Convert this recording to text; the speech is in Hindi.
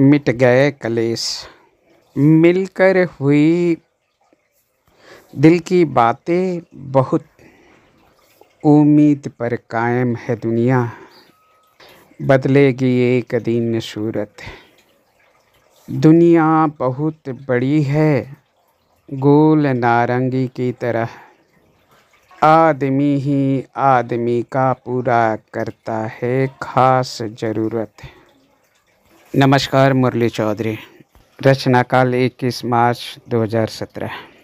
मिट गए कलेश मिलकर हुई दिल की बातें बहुत उम्मीद पर कायम है दुनिया बदलेगी एक दिन सूरत दुनिया बहुत बड़ी है गोल नारंगी की तरह आदमी ही आदमी का पूरा करता है ख़ास ज़रूरत नमस्कार मुरली चौधरी रचनाकाल 21 इक्कीस मार्च 2017